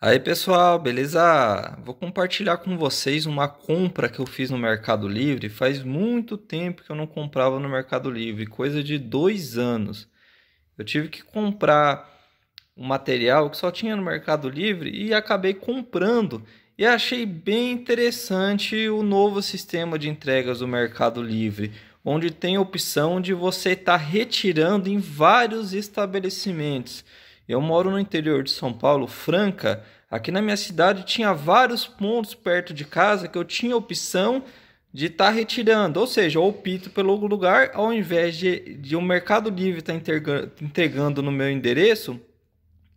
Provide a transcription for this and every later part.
Aí pessoal, beleza? Vou compartilhar com vocês uma compra que eu fiz no Mercado Livre. Faz muito tempo que eu não comprava no Mercado Livre, coisa de dois anos. Eu tive que comprar um material que só tinha no Mercado Livre e acabei comprando. E achei bem interessante o novo sistema de entregas do Mercado Livre, onde tem a opção de você estar tá retirando em vários estabelecimentos. Eu moro no interior de São Paulo, Franca. Aqui na minha cidade tinha vários pontos perto de casa que eu tinha opção de estar tá retirando, ou seja, eu opto pelo lugar ao invés de, de um Mercado Livre estar tá entregando no meu endereço,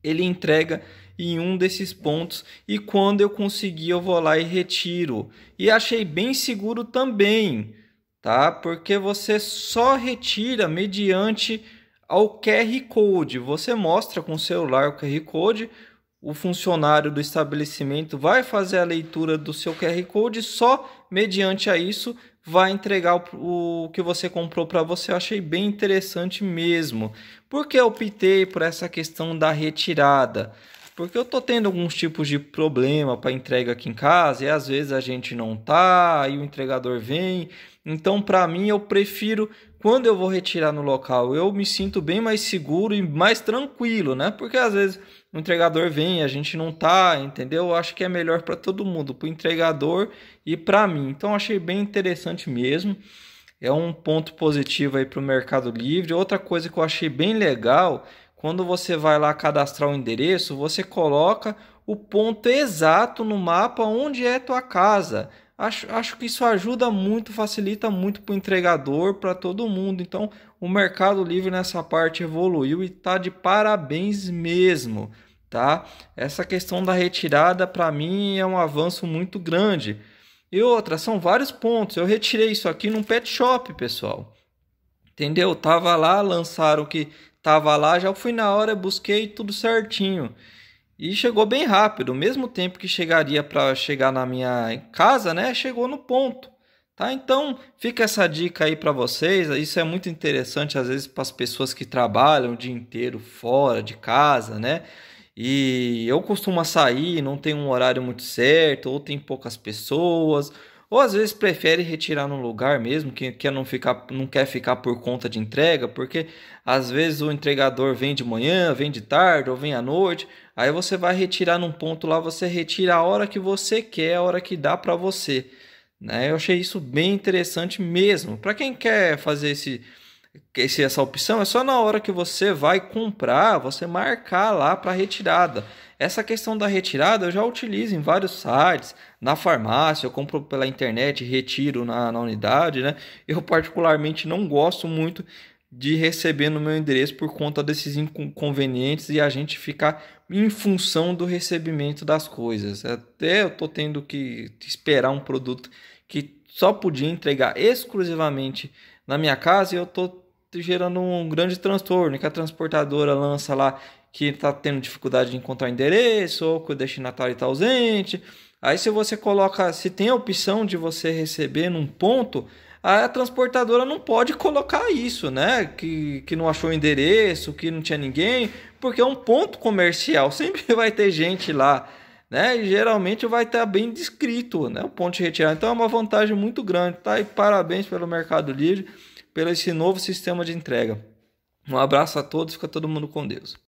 ele entrega em um desses pontos e quando eu conseguir eu vou lá e retiro. E achei bem seguro também, tá? Porque você só retira mediante ao QR Code. Você mostra com o celular o QR Code, o funcionário do estabelecimento vai fazer a leitura do seu QR Code, só mediante a isso vai entregar o, o que você comprou para você. Eu achei bem interessante mesmo. Por que eu optei por essa questão da retirada? porque eu tô tendo alguns tipos de problema para entrega aqui em casa e às vezes a gente não tá, aí o entregador vem. Então, para mim, eu prefiro quando eu vou retirar no local, eu me sinto bem mais seguro e mais tranquilo, né? Porque às vezes o entregador vem, a gente não tá, entendeu? Eu acho que é melhor para todo mundo, para o entregador e para mim. Então, achei bem interessante mesmo. É um ponto positivo aí para o Mercado Livre. Outra coisa que eu achei bem legal quando você vai lá cadastrar o endereço, você coloca o ponto exato no mapa onde é tua casa. Acho, acho que isso ajuda muito, facilita muito para o entregador, para todo mundo. Então, o Mercado Livre nessa parte evoluiu e tá de parabéns mesmo, tá? Essa questão da retirada para mim é um avanço muito grande. E outra, são vários pontos. Eu retirei isso aqui num pet shop, pessoal. Entendeu? Tava lá, lançaram que tava lá, já fui na hora, busquei tudo certinho. E chegou bem rápido, o mesmo tempo que chegaria para chegar na minha casa, né? Chegou no ponto. Tá? Então, fica essa dica aí para vocês. Isso é muito interessante às vezes para as pessoas que trabalham o dia inteiro fora de casa, né? E eu costumo sair, não tem um horário muito certo, ou tem poucas pessoas, ou às vezes prefere retirar no lugar mesmo, que quer não, ficar, não quer ficar por conta de entrega, porque às vezes o entregador vem de manhã, vem de tarde ou vem à noite, aí você vai retirar num ponto lá, você retira a hora que você quer, a hora que dá para você. Né? Eu achei isso bem interessante mesmo. Para quem quer fazer esse, esse, essa opção, é só na hora que você vai comprar, você marcar lá para retirada. Essa questão da retirada eu já utilizo em vários sites, na farmácia, eu compro pela internet, retiro na, na unidade, né? Eu particularmente não gosto muito de receber no meu endereço por conta desses inconvenientes e a gente ficar em função do recebimento das coisas. Até eu tô tendo que esperar um produto que só podia entregar exclusivamente na minha casa e eu tô gerando um grande transtorno que a transportadora lança lá que está tendo dificuldade de encontrar endereço ou que o destinatário está ausente. Aí se você coloca, se tem a opção de você receber num ponto, a transportadora não pode colocar isso, né? Que, que não achou o endereço, que não tinha ninguém, porque é um ponto comercial, sempre vai ter gente lá, né? E geralmente vai estar bem descrito, né? O ponto de retirada. Então é uma vantagem muito grande, tá? E parabéns pelo Mercado Livre, pelo esse novo sistema de entrega. Um abraço a todos, fica todo mundo com Deus.